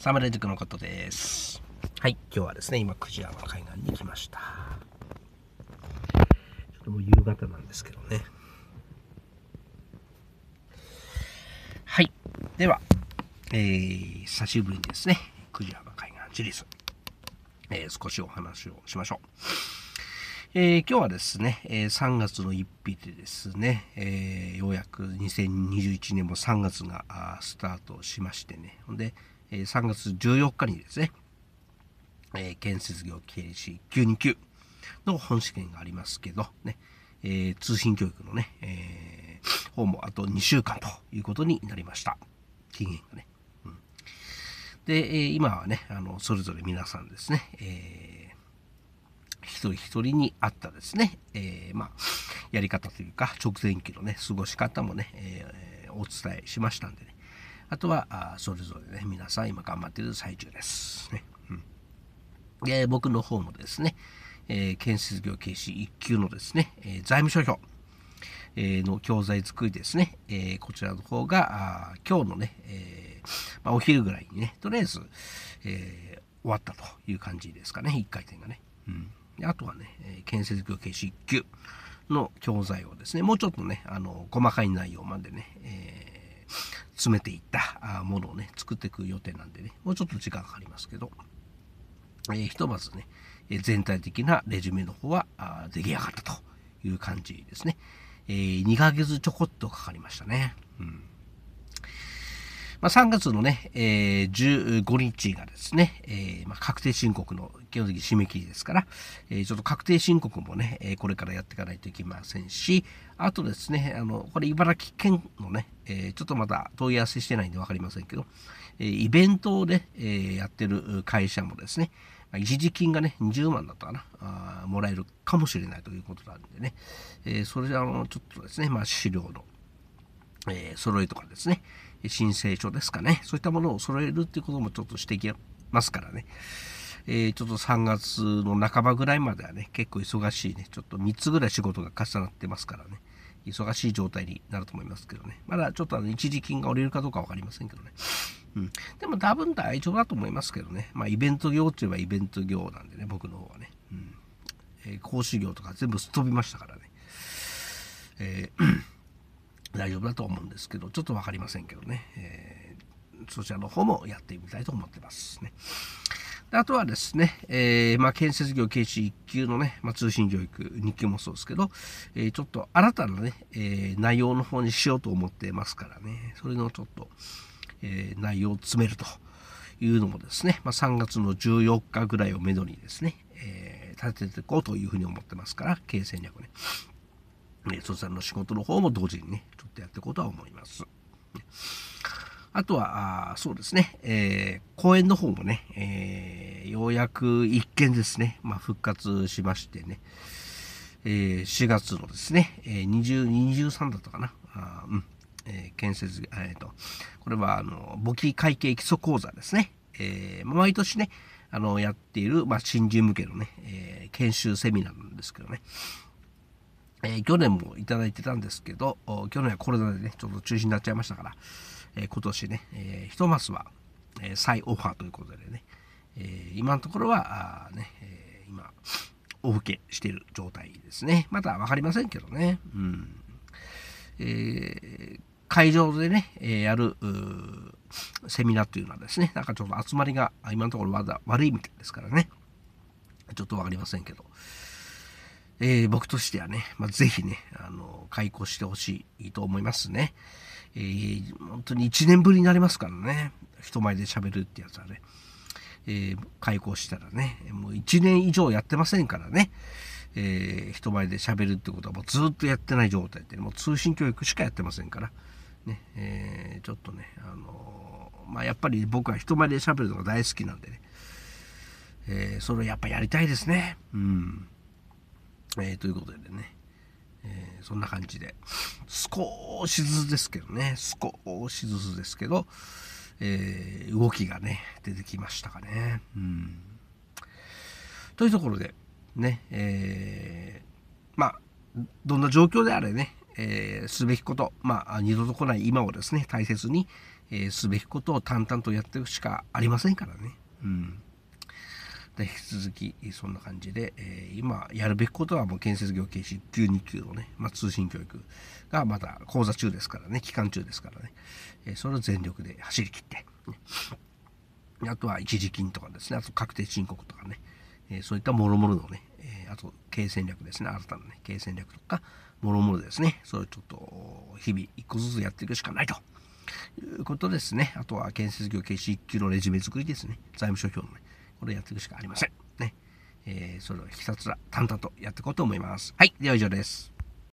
サムレ塾のことです。はい、今日はですね、今、久慈山海岸に来ました。ちょっともう夕方なんですけどね。はい、では、えー、久しぶりにですね、久慈山海岸シリーズ、えー、少しお話をしましょう。えー、今日はですね、えー、3月の1日でですね、えー、ようやく2021年も3月がスタートしましてね、ほんで、え3月14日にですね、え建設業経営士929の本試験がありますけど、ね、え通信教育のね、え方もあと2週間ということになりました。期限がね。で、え今はね、あの、それぞれ皆さんですね、えー、一人一人に合ったですね、えー、まあ、やり方というか、直前期のね、過ごし方もね、えー、お伝えしましたんでね、あとはそれぞれね皆さん今頑張ってる最中です、ねうん、で僕の方もですね、えー、建設業軽士1級のですね、えー、財務諸表えー、の教材作りですね、えー、こちらの方が、今日のね、えー、まあ、お昼ぐらいにね、とりあえず、え終わったという感じですかね、1回転がね。うんあとはね、え建設業形士1級の教材をですね、もうちょっとね、あの細かい内容までね、え詰めていったものをね、作っていく予定なんでね、もうちょっと時間かかりますけど、えー、ひとまずね、え全体的なレジュメの方は出来上がったという感じですね。えー、2ヶ月ちょこっとかかりましたね。うんまあ、3月のね、えー、15日がですね、えー、まあ、確定申告の基本的締め切りですから、えー、ちょっと確定申告もね、えこれからやっていかないといけませんし、あとですね、あの、これ茨城県のね、えちょっとまだ問い合わせしてないんでわかりませんけど、えイベントをね、えやってる会社もですね、一時金がね、20万だったかなあ、もらえるかもしれないということなんでね、えそれじゃあの、ちょっとですね、まあ、資料の、え揃えとかですね、申請書ですかね。そういったものを揃えるっていうこともちょっとしてきますからね。えー、ちょっと3月の半ばぐらいまではね、結構忙しいね、ちょっと3つぐらい仕事が重なってますからね、忙しい状態になると思いますけどね。まだちょっとあの一時金が下りるかどうか分かりませんけどね。うん。でも多分大丈夫だと思いますけどね。まあイベント業といえばイベント業なんでね、僕の方はね。うん。えー、講師業とか全部すっ飛びましたからね。えー大丈夫だと思うんですけどちょっと分かりませんけどね、えー、そちらの方もやってみたいと思ってますね。あとはですね、えー、まあ、建設業軽視1級のね、まあ、通信教育2級もそうですけど、えー、ちょっと新たなね、えー、内容の方にしようと思ってますからね、それのちょっと、え内容を詰めるというのもですね、まあ、3月の14日ぐらいをめどにですね、えー、立てていこうというふうに思ってますから、経営戦略ね。ね、その仕事の方も同時にね、ちょっとやっていこうとは思います。あとは、あそうですね、えー、公園の方もね、えー、ようやく一見ですね、まあ、復活しましてね、えー、4月のですね、えー、20、23だったかな、あうん、えー、建設、えっ、と、これは、あの、簿記会計基礎講座ですね、えー、毎年ね、あの、やっている、まあ、新人向けのね、えー、研修セミナーなんですけどね、えー、去年もいただいてたんですけど、去年はコロナでね、ちょっと中止になっちゃいましたから、えー、今年ね、えー、ひとマスは、えー、再オファーということでね、えー、今のところは、あね、えー、今、お受けしている状態ですね。まだ分かりませんけどね。うん。えー、会場でね、えー、やる、セミナーというのはですね、なんかちょっと集まりが今のところまだ悪いみたいですからね。ちょっと分かりませんけど。えー、僕としてはね、まあ、ぜひね、あの、開校してほしいと思いますね。えー、本当に1年ぶりになりますからね、人前で喋るってやつはね、えー、開校したらね、もう1年以上やってませんからね、えー、人前で喋るってことはもうずっとやってない状態で、もう通信教育しかやってませんから、ね、えー、ちょっとね、あのー、まあ、やっぱり僕は人前で喋るのが大好きなんでね、えー、それをやっぱやりたいですね。うん。えー、ということでね、えー、そんな感じで、少しずつですけどね、少しずつですけど、えー、動きがね、出てきましたかね。うん。というところで、ね、えー、まあ、どんな状況であれね、えー、すべきこと、まあ、二度と来ない今をですね、大切に、えー、すべきことを淡々とやっていくしかありませんからね。うん。引き続きそんな感じで、えー、今やるべきことはもう建設業形式12級のね、まあ、通信教育がまだ講座中ですからね、期間中ですからね、えー、それを全力で走り切って、あとは一時金とかですね、あと確定申告とかね、えー、そういったもろもろのね、えあと経営戦略ですね、新たなね、経営戦略とか、もろもろですね、それをちょっと日々一個ずつやっていくしかないと。いうことですね。あとは建設業形式1級のレジュメ作りですね。財務諸表のね。これをやっていくしかありません。ね。えー、それをひたすら淡々とやっていこうと思います。はい。では以上です。